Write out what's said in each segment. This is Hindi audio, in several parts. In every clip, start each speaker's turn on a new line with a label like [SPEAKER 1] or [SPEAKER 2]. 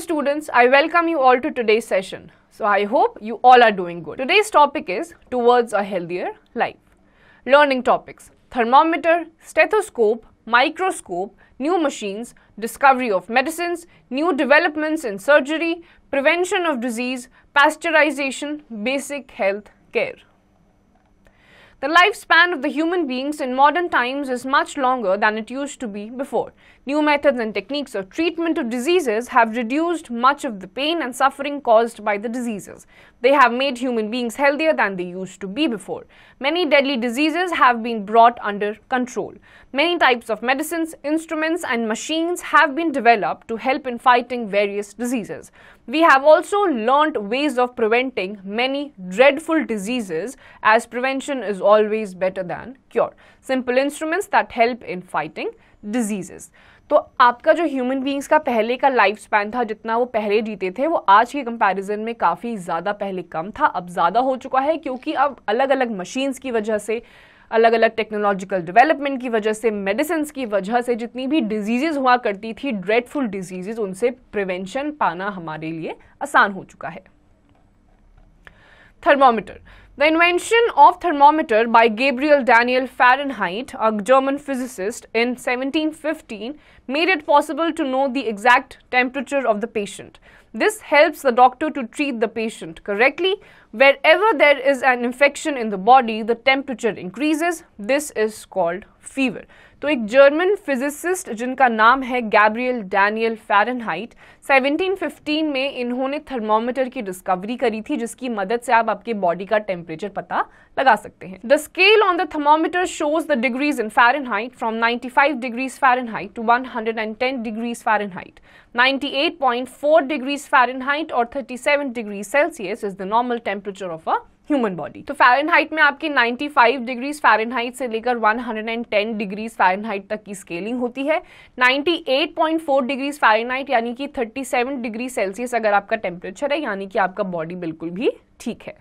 [SPEAKER 1] students, I welcome you all to today's session. So I hope you all are doing good. Today's topic is towards a healthier life. Learning topics, thermometer, stethoscope, microscope, new machines, discovery of medicines, new developments in surgery, prevention of disease, pasteurization, basic health care. The lifespan of the human beings in modern times is much longer than it used to be before. New methods and techniques of treatment of diseases have reduced much of the pain and suffering caused by the diseases. They have made human beings healthier than they used to be before. Many deadly diseases have been brought under control. Many types of medicines, instruments and machines have been developed to help in fighting various diseases. We have also learnt ways of preventing many dreadful diseases as prevention is always better than cure. Simple instruments that help in fighting diseases. तो आपका जो ह्यूमन बींग्स का पहले का लाइफ स्पैन था जितना वो पहले जीते थे वो आज के कंपैरिजन में काफ़ी ज़्यादा पहले कम था अब ज़्यादा हो चुका है क्योंकि अब अलग अलग मशीन्स की वजह से अलग अलग टेक्नोलॉजिकल डेवलपमेंट की वजह से मेडिसिन की वजह से जितनी भी डिजीजेज हुआ करती थी ड्रेडफुल डिजीजेज उनसे प्रिवेंशन पाना हमारे लिए आसान हो चुका है thermometer the invention of thermometer by Gabriel Daniel Fahrenheit a German physicist in seventeen fifteen made it possible to know the exact temperature of the patient This helps the doctor to treat the patient correctly. Wherever there is an infection in the body, the temperature increases. This is called fever. तो एक जर्मन फिजिसिस्ट जिनका नाम है गैब्रियल डैनियल फैरनहाइट 1715 में इन्होंने थर्मोमीटर की डिस्कवरी करी थी जिसकी मदद से आप आपके बॉडी का टेम्परेचर पता लगा सकते हैं the scale on the thermometer shows the degrees in Fahrenheit from 95 degrees Fahrenheit to 110 degrees point 98.4 degrees Fahrenheit और 37 degree Celsius is the normal temperature of a human body तो फ़ारेनहाइट में आपकी 95 डिग्रीज फ़ारेनहाइट से लेकर 110 डिग्रीज फ़ारेनहाइट तक की स्केलिंग होती है 98.4 डिग्रीज फ़ारेनहाइट यानी कि 37 डिग्री सेल्सियस अगर आपका टेम्परेचर है यानी कि आपका बॉडी बिल्कुल भी ठीक है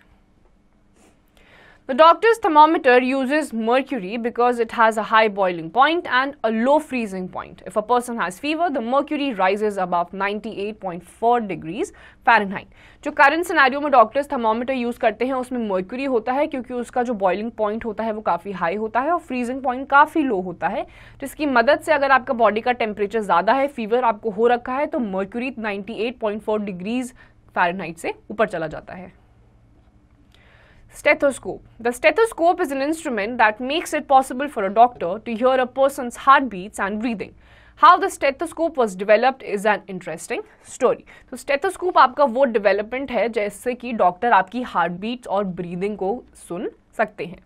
[SPEAKER 1] The doctor's thermometer uses mercury because it has a high boiling point and a low freezing point. If a person has fever, the mercury rises above 98.4 degrees Fahrenheit. जो current scenario में doctor's thermometer use करते हैं उसमें mercury होता है क्योंकि उसका जो boiling point होता है वो काफ़ी high होता है और freezing point काफ़ी low होता है जिसकी मदद से अगर आपका body का temperature ज़्यादा है fever आपको हो रखा है तो mercury 98.4 degrees Fahrenheit से ऊपर चला जाता है Stethoscope. The stethoscope is an instrument that makes it possible for a doctor to hear a person's heartbeats and breathing. How the stethoscope was developed is an interesting story. So stethoscope, आपका वो development है जैसे कि डॉक्टर आपकी हार्ट heartbeats और breathing को सुन सकते हैं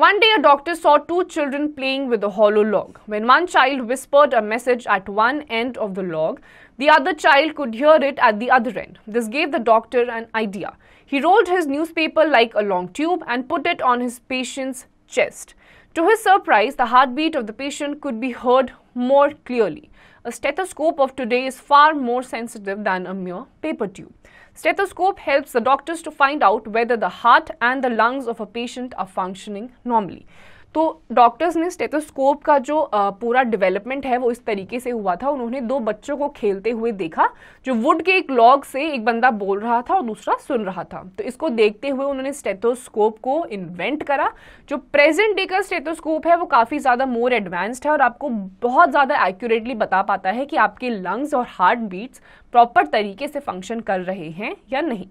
[SPEAKER 1] One day, a doctor saw two children playing with a hollow log. When one child whispered a message at one end of the log, the other child could hear it at the other end. This gave the doctor an idea. He rolled his newspaper like a long tube and put it on his patient's chest. To his surprise, the heartbeat of the patient could be heard more clearly. A stethoscope of today is far more sensitive than a mere paper tube. Stethoscope helps the doctors to find out whether the heart and the lungs of a patient are functioning normally. तो डॉक्टर्स ने स्टेथोस्कोप का जो पूरा डेवलपमेंट है वो इस तरीके से हुआ था उन्होंने दो बच्चों को खेलते हुए देखा जो वुड के एक लॉग से एक बंदा बोल रहा था और दूसरा सुन रहा था तो इसको देखते हुए उन्होंने स्टेथोस्कोप को इन्वेंट करा जो प्रेजेंट डे का स्टेथोस्कोप है वो काफ़ी ज़्यादा मोर एडवांस्ड है और आपको बहुत ज़्यादा एक्यूरेटली बता पाता है कि आपके लंग्स और हार्ट बीट्स प्रॉपर तरीके से फंक्शन कर रहे हैं या नहीं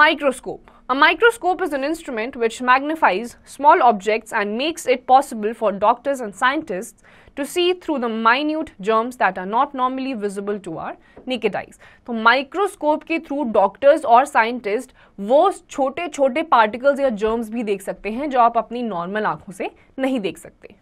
[SPEAKER 1] Microscope. A microscope is an instrument which magnifies small objects and makes it possible for doctors and scientists to see through the minute germs that are not normally visible to our naked eyes. तो माइक्रोस्कोप के थ्रू डॉक्टर्स और साइंटिस्ट वो छोटे छोटे पार्टिकल्स या जर्म्स भी देख सकते हैं जो आप अपनी नॉर्मल आंखों से नहीं देख सकते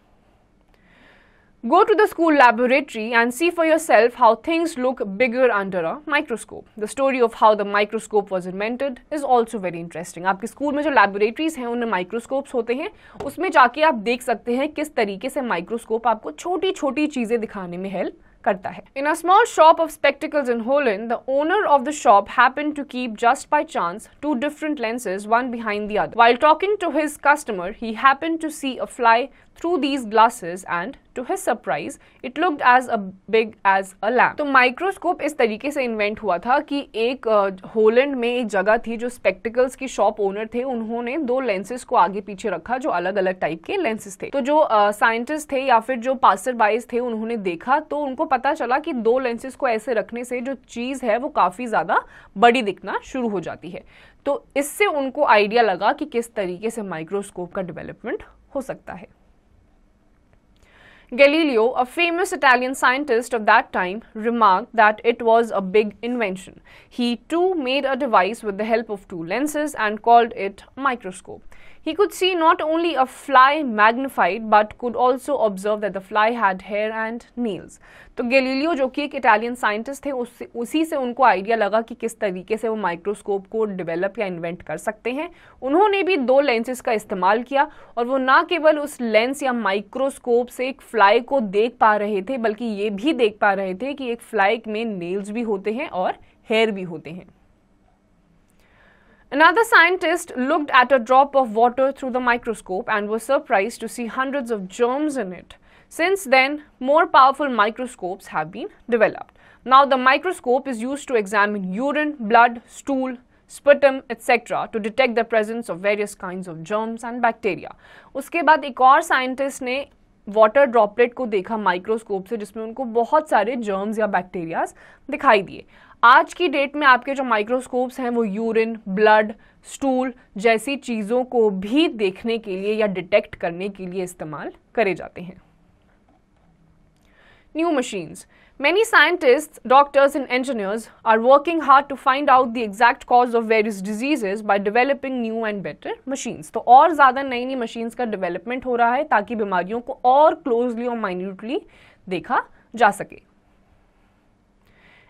[SPEAKER 1] Go to the school laboratory and see for yourself how things look bigger under a microscope. The story of how the microscope was invented is also very interesting. आपके स्कूल में जो लैबोरेटरीज़ हैं उनमें माइक्रोस्कोप्स होते हैं उसमें जाके आप देख सकते हैं किस तरीके से माइक्रोस्कोप आपको छोटी छोटी चीज़ें दिखाने में हेल्प करता है in a small shop of spectacles in Holland the owner of the shop happen to keep just by chance two different lenses one behind the other while talking to his customer he happen to see a fly through these glasses and to his surprise it looked as a big as a lamp तो माइक्रोस्कोप इस तरीके से इन्वेंट हुआ था कि एक होलैंड में एक जगह थी जो स्पेक्टिकल्स की शॉप ओनर थे उन्होंने दो लेंसेज को आगे पीछे रखा जो अलग अलग टाइप के लेंसेज थे तो जो साइंटिस्ट uh, थे या फिर जो पासर बाइज थे उन्होंने देखा तो उनको पता चला कि दो लेंसेज को ऐसे रखने से जो चीज़ है वो काफ़ी ज़्यादा बड़ी दिखना शुरू हो जाती है तो इससे उनको आइडिया लगा कि किस तरीके से माइक्रोस्कोप का डेवलपमेंट हो सकता है Galileo, a famous Italian scientist of that time, remarked that it was a big invention. He too made a device with the help of two lenses and called it microscope. He could see not only a fly magnified but could also observe that the fly had hair and nails. तो गैलीलियो जो कि एक इटालियन साइंटिस्ट थे उस, उसी से उनको आइडिया लगा कि किस तरीके से वो माइक्रोस्कोप को डेवलप या इन्वेंट कर सकते हैं उन्होंने भी दो लेंसेज का इस्तेमाल किया और वो ना केवल उस लेंस या माइक्रोस्कोप से एक फ्लाई को देख पा रहे थे बल्कि ये भी देख पा रहे थे कि एक फ्लाई में नेल्स भी होते हैं और हेयर भी होते हैं Another scientist looked at a drop of water through the microscope and was surprised to see hundreds of germs in it. Since then, more powerful microscopes have been developed. Now, the microscope is used to examine urine, blood, stool, sputum, etc., to detect the presence of various kinds of germs and bacteria. उसके बाद एक और scientist ने water droplet को देखा microscope से जिसमें उनको बहुत सारे germs या bacteria दिखाई दिए आज की डेट में आपके जो माइक्रोस्कोप्स हैं वो यूरिन ब्लड स्टूल जैसी चीजों को भी देखने के लिए या डिटेक्ट करने के लिए इस्तेमाल करे जाते हैं new machines many scientist doctors and engineers are working hard to find out the exact cause of various diseases by developing new and better machines तो और ज्यादा नई नई मशीन्स का डिवेलपमेंट हो रहा है ताकि बीमारियों को और क्लोजली और माइन्यूटली देखा जा सके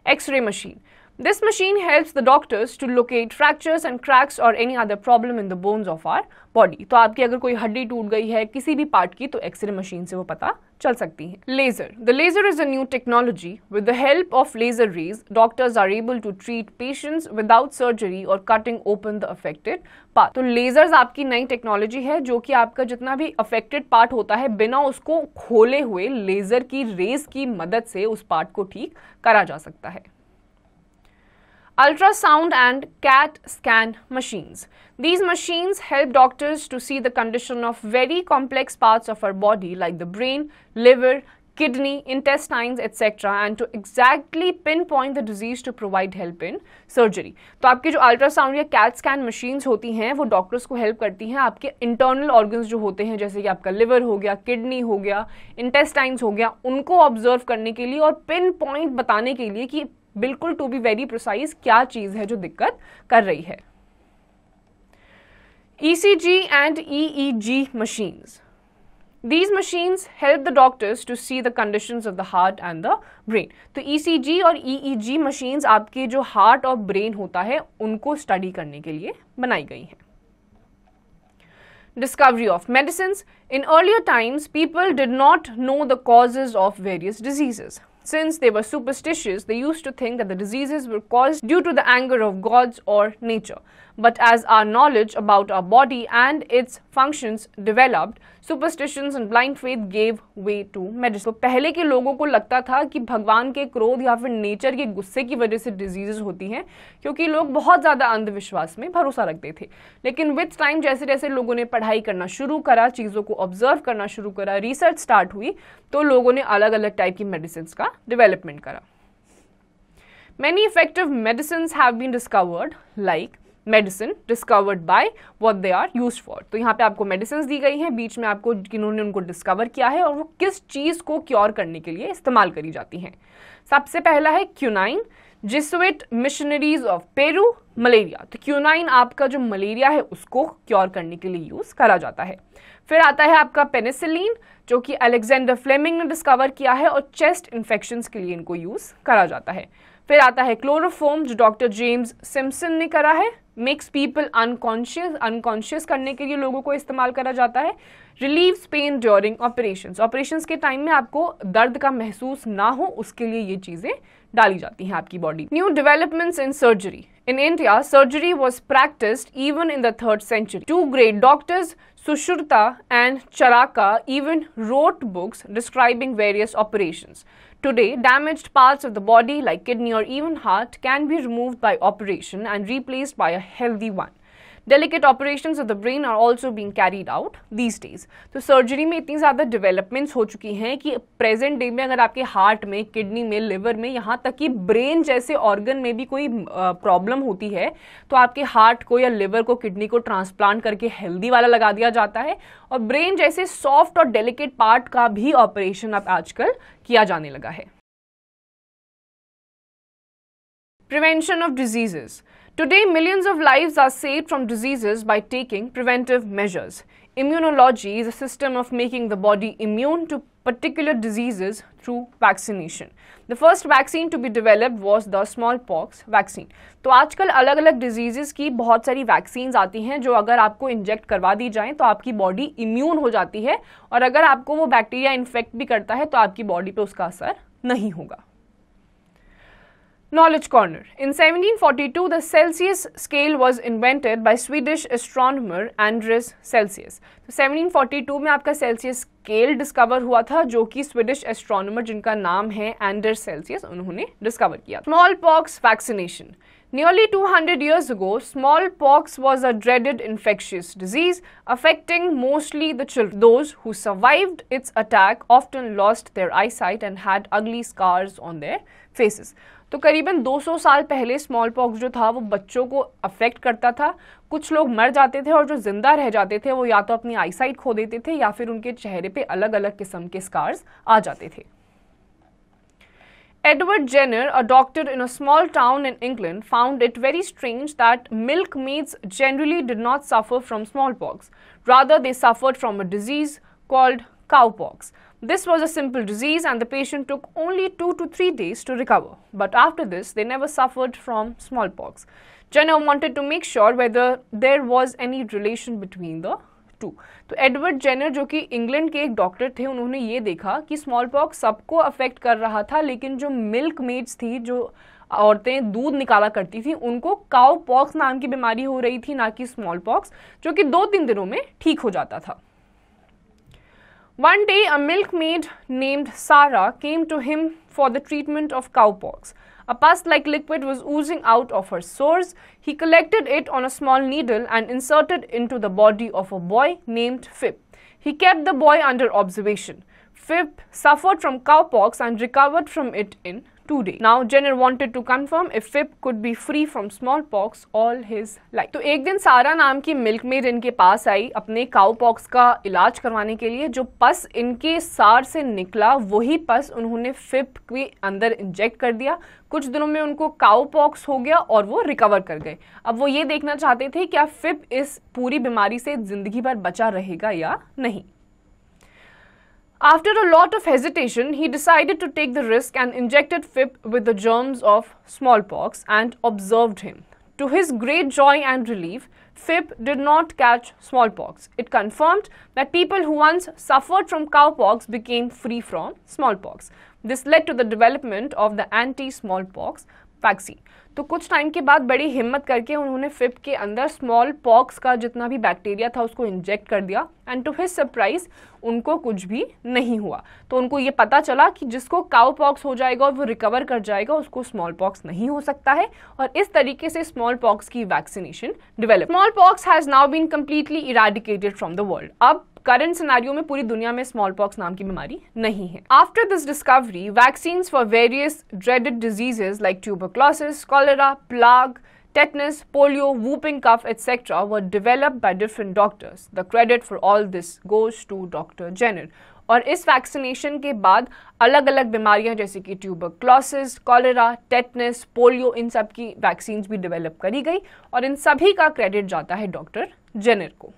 [SPEAKER 1] X-ray machine This machine helps the doctors to locate fractures and cracks or any other problem in the bones of our body. तो आपकी अगर कोई हड्डी टूट गई है किसी भी पार्ट की तो एक्सरे मशीन से वो पता चल सकती है laser the laser is a new technology with the help of laser rays doctors are able to treat patients without surgery और cutting open the affected part तो लेजर्स आपकी नई टेक्नोलॉजी है जो कि आपका जितना भी अफेक्टेड पार्ट होता है बिना उसको खोले हुए लेजर की रेज की मदद से उस पार्ट को ठीक करा जा सकता है ultrasound and CAT scan machines these machines help doctors to see the condition of very complex parts of our body like the brain liver kidney intestines intestines and to exactly pinpoint the disease to provide help in surgery तो आपके जो अल्ट्रासाउंड या कैट स्कैन मशीन्स होती हैं वो डॉक्टर्स को हेल्प करती हैं आपके इंटरनल ऑर्गन्स जो होते हैं जैसे कि आपका लिवर हो गया किडनी हो गया इंटेस्टाइंस हो गया उनको ऑब्जर्व करने के लिए और पिन पॉइंट बताने के लिए कि बिल्कुल टू बी वेरी प्रोसाइज क्या चीज़ है जो दिक्कत कर रही है ECG and EEG machines. These machines help the doctors to see the conditions of the heart and the brain. तो ECG और EEG machines आपके जो heart और brain होता है उनको study करने के लिए बनाई गई हैं. Discovery of medicines. In earlier times, people did not know the causes of various diseases. Since they were superstitious, they used to think that the diseases were caused due to the anger of gods or nature. But as our knowledge about our body and its functions developed, superstitions and blind faith gave way to medicine. तो पहले के लोगों को लगता था कि भगवान के क्रोध या फिर नेचर के गुस्से की वजह से डिजीजेज होती हैं क्योंकि लोग बहुत ज़्यादा अंधविश्वास में भरोसा रखते थे लेकिन विथ टाइम जैसे जैसे लोगों ने पढ़ाई करना शुरू करा चीज़ों को ऑब्जर्व करना शुरू करा रिसर्च स्टार्ट हुई तो लोगों ने अलग अलग टाइप की मेडिसिन का डिवेलपमेंट करा Many effective medicine have been discovered, like medicine discovered by what they are use for तो यहाँ पे आपको मेडिसिन दी गई हैं बीच में आपको जिन्होंने उनको डिस्कवर किया है और वो किस चीज़ को क्योर करने के लिए इस्तेमाल करी जाती हैं सबसे पहला है quinine Jesuit missionaries of Peru malaria तो क्यूनाइन आपका जो मलेरिया है उसको क्योर करने के लिए यूज़ करा जाता है फिर आता है आपका पेनिसिलीन जो कि अलेक्जेंडर फ्लेमिंग ने डिस्कवर किया है और चेस्ट इन्फेक्शन के लिए इनको यूज़ करा जाता है फिर आता है क्लोरोफोम जो डॉक्टर जेम्स सिम्सन ने करा है मेक्स पीपल अनकॉन्शियस अनकॉन्शियस करने के लिए लोगों को इस्तेमाल करा जाता है relieve pain during operation operation के टाइम में आपको दर्द का महसूस ना हो उसके लिए ये चीज़ें डाली जाती हैं आपकी body new developments in surgery in India surgery was practised even in the third century two great doctors Sushruta and Charaka even wrote books describing various operation Today, damaged parts of the body like kidney or even heart can be removed by operation and replaced by a healthy one. Delicate operation of the brain are also being carried out these days तो सर्जरी में इतनी ज़्यादा डेवलपमेंट्स हो चुकी हैं कि प्रेजेंट डे में अगर आपके हार्ट में किडनी में लिवर में यहाँ तक कि ब्रेन जैसे ऑर्गन में भी कोई प्रॉब्लम होती है तो आपके हार्ट को या लिवर को किडनी को ट्रांसप्लांट करके हेल्दी वाला लगा दिया जाता है और ब्रेन जैसे सॉफ्ट और डेलिकेट पार्ट का भी ऑपरेशन अब आजकल किया जाने लगा है prevention of diseases Today, millions of lives are saved from diseases by taking preventive measures. Immunology is a system of making the body immune to particular diseases through vaccination. The first vaccine to be developed was the smallpox vaccine. तो आजकल अलग अलग diseases की बहुत सारी vaccines आती हैं जो अगर आपको inject करवा दी जाएं तो आपकी body immune हो जाती है और अगर आपको वो bacteria infect भी करता है तो आपकी body पे उसका असर नहीं होगा Knowledge Corner. In 1742, the Celsius scale was invented by Swedish astronomer Andres Celsius. so, 1742 में आपका Celsius scale discover हुआ था जो कि Swedish astronomer जिनका नाम है Anders Celsius उन्होंने discover किया. Smallpox vaccination. Nearly 200 years ago, smallpox was a dreaded infectious disease affecting mostly the children. Those who survived its attack often lost their eyesight and had ugly scars on their faces. तो करीबन 200 साल पहले स्मॉल पॉक्स जो था वो बच्चों को अफेक्ट करता था कुछ लोग मर जाते थे और जो जिंदा रह जाते थे वो या तो अपनी आईसाइट खो देते थे या फिर उनके चेहरे पे अलग अलग किस्म के स्कार्स आ जाते थे Edward Jenner a doctor in a small town in England found it very strange that milkmaids generally did not suffer from smallpox rather they suffer from a disease called cowpox This was a simple disease and the patient took only 2 to 3 days to recover. But after this, they never suffered from smallpox. Jenner wanted to make sure whether there was any relation between the two. तो एडवर्ड जेनर जो कि इंग्लैंड के एक डॉक्टर थे उन्होंने ये देखा कि स्मॉल पॉक्स सबको अफेक्ट कर रहा था लेकिन जो मिल्क मेड्स थी जो औरतें दूध निकाला करती थी उनको काउ पॉक्स नाम की बीमारी हो रही थी ना कि स्मॉल पॉक्स जो कि दो तीन दिनों में ठीक हो जाता था One day, a milkmaid named Sarah came to him for the treatment of cowpox. A pus like liquid was oozing out of her sores. He collected it on a small needle and inserted into the body of a boy named Phip. He kept the boy under observation. Phip suffered from cowpox and recovered from it in now Jenner wanted to confirm if Phipps could be free from smallpox all his life तो एक दिन सारा नाम की मिल्क मेड इनके पास आई अपने काउ पॉक्स का इलाज करवाने के लिए जो पस इनके सार से निकला वही पस उन्होंने फिप के अंदर इंजेक्ट कर दिया कुछ दिनों में उनको काउ पॉक्स हो गया और वो रिकवर कर गए अब वो ये देखना चाहते थे क्या फिप इस पूरी बीमारी से ज़िंदगी भर बचा रहेगा या नहीं After a lot of hesitation, he decided to take the risk and injected Phipp with the germs of smallpox and observed him. To his great joy and relief, Phipp did not catch smallpox. It confirmed that people who once suffered from cowpox became free from smallpox. This led to the development of the anti smallpox vaccine तो कुछ टाइम के बाद बड़ी हिम्मत करके उन्होंने फिप के अंदर स्मॉल पॉक्स का जितना भी बैक्टीरिया था उसको इंजेक्ट कर दिया एंड टू हिज सरप्राइज उनको कुछ भी नहीं हुआ तो उनको ये पता चला कि जिसको काउ पॉक्स हो जाएगा और वो रिकवर कर जाएगा उसको स्मॉल पॉक्स नहीं हो सकता है और इस तरीके से स्मॉल पॉक्स की vaccination develop smallpox has now been completely eradicated from the world अब करंट सिनारियों में पूरी दुनिया में स्मॉल पॉक्स नाम की बीमारी नहीं है after this discovery vaccine for various dreaded diseases like tuberculosis cholera plague tetanus, polio whooping cough etcetera were develop by different doctors the credit for all this goes to doctor Jenner और इस वैक्सीनेशन के बाद अलग अलग बीमारियां जैसे कि tuberculosis cholera tetanus polio इन सब की वैक्सीन भी डेवलप करी गई और इन सभी का क्रेडिट जाता है डॉक्टर जेनर को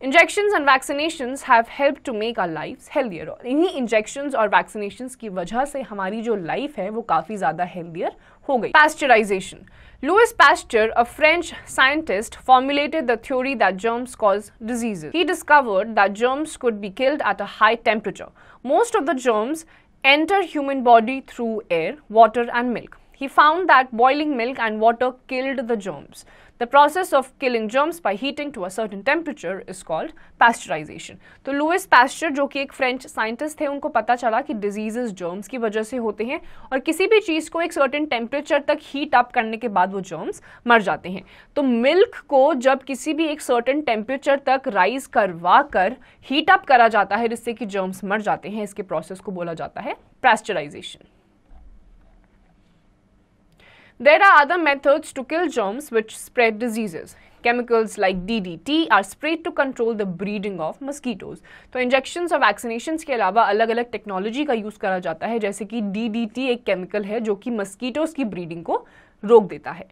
[SPEAKER 1] Injections and vaccinations have helped to make our lives healthier. और इन्हीं injections और vaccinations की वजह से हमारी जो लाइफ है वो काफ़ी ज़्यादा हेल्दियर हो गई pasteurization Louis Pasteur, a French scientist, formulated the theory that germs cause diseases. He discovered that germs could be killed at a high temperature. Most of the germs enter human body through air, water and milk. He found that boiling milk and water killed the germs. The process of killing germs by heating to a certain temperature is called pasteurization. तो लुइस पैस्चर जो कि एक फ्रेंच साइंटिस्ट थे उनको पता चला कि डिजीजेस जर्म्स की वजह से होते हैं और किसी भी चीज़ को एक सर्टेन टेम्परेचर तक हीट अप करने के बाद वो जर्म्स मर जाते हैं तो मिल्क को जब किसी भी एक सर्टेन टेम्परेचर तक राइज करवा कर हीट अप करा जाता है जिससे कि जर्म्स मर जाते हैं इसके प्रोसेस को बोला जाता है pasteurization There are other methods to kill germs which spread diseases. Chemicals like DDT are sprayed to control the breeding of mosquitoes. तो injections और vaccinations के अलावा अलग अलग technology का use करा जाता है जैसे कि DDT एक chemical है जो कि mosquitoes की breeding को रोक देता है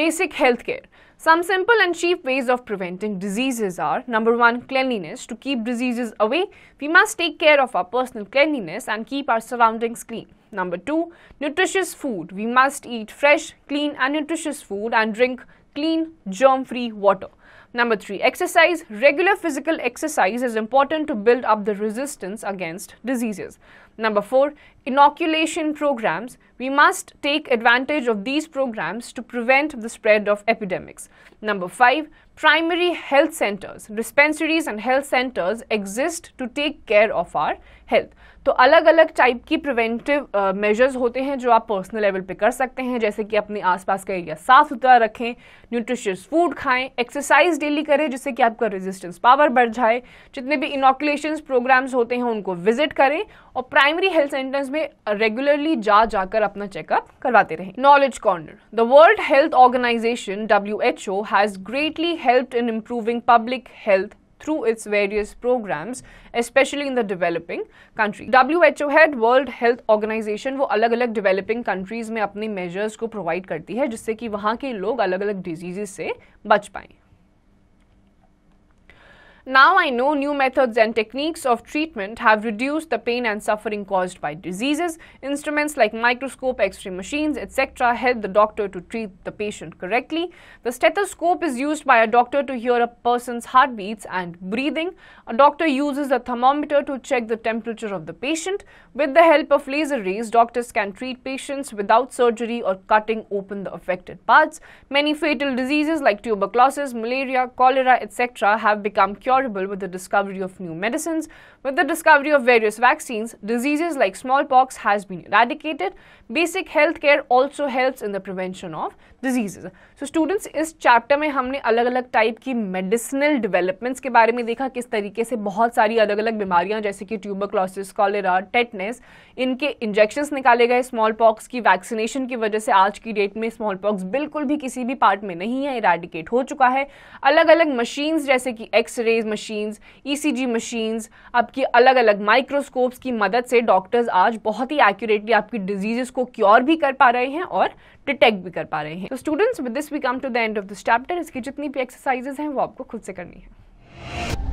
[SPEAKER 1] Basic health care Some simple and cheap ways of preventing diseases are number one, cleanliness. To keep diseases away, we must take care of our personal cleanliness and keep our surroundings clean. Number two, nutritious food. We must eat fresh, clean, and nutritious food and drink clean, germ free water. Number three, exercise. Regular physical exercise is important to build up the resistance against diseases. Number four, inoculation programs, we must take advantage of these programs to prevent the spread of epidemics. Number five, primary health centers, dispensaries and health centers exist to take care of our health. तो अलग अलग टाइप की प्रिवेंटिव मेजर्स uh, होते हैं जो आप पर्सनल लेवल पे कर सकते हैं जैसे कि अपने आसपास का एरिया साफ सुथरा रखें न्यूट्रिशियस फूड खाएं एक्सरसाइज डेली करें जिससे कि आपका रेजिस्टेंस पावर बढ़ जाए जितने भी इनोकुलेशन प्रोग्राम्स होते हैं उनको विजिट करें और प्राइमरी हेल्थ सेंटर्स में में रेगुलरली जा जाकर अपना चेकअप करवाते रहें knowledge corner the world health organization W H O has greatly help in improving public health through its various programmes specially in the developing country W H O had world health organization वो अलग अलग डेवलपिंग कंट्रीज में अपने मेजर्स को प्रोवाइड करती है जिससे कि वहाँ के लोग अलग अलग डिजीजेज से बच पाएं Now I know new methods and techniques of treatment have reduced the pain and suffering caused by diseases. Instruments like microscope, x-ray machines, etc. help the doctor to treat the patient correctly. The stethoscope is used by a doctor to hear a person's heartbeats and breathing. A doctor uses a thermometer to check the temperature of the patient. With the help of laser rays, doctors can treat patients without surgery or cutting open the affected parts. Many fatal diseases like tuberculosis, malaria, cholera, etc. have become cured inexorable with the discovery of new medicines. With the discovery of various vaccines, diseases like smallpox has been eradicated. Basic health care also helps in the prevention of diseases. So students, इस chapter में हमने अलग अलग type की medicinal developments के बारे में देखा किस तरीके से बहुत सारी अलग अलग बीमारियां जैसे कि tuberculosis, cholera, tetanus, इनके injections निकाले गए smallpox की वैक्सीनेशन की वजह से आज की डेट में स्मॉलपॉक्स बिल्कुल भी किसी भी पार्ट में नहीं है इराडिकेट हो चुका है अलग अलग मशीन्स जैसे कि एक्सरेज मशीन्स ईसीजी मशीन्स आपकी अलग अलग माइक्रोस्कोप्स की मदद से डॉक्टर्स आज बहुत ही एक्यूरेटली आपकी डिजीजेस को क्योर भी कर पा रहे हैं और डिटेक्ट भी कर पा रहे हैं तो students with this we come to the end of this chapter इसकी जितनी भी एक्सरसाइजेज हैं वो आपको खुद से करनी है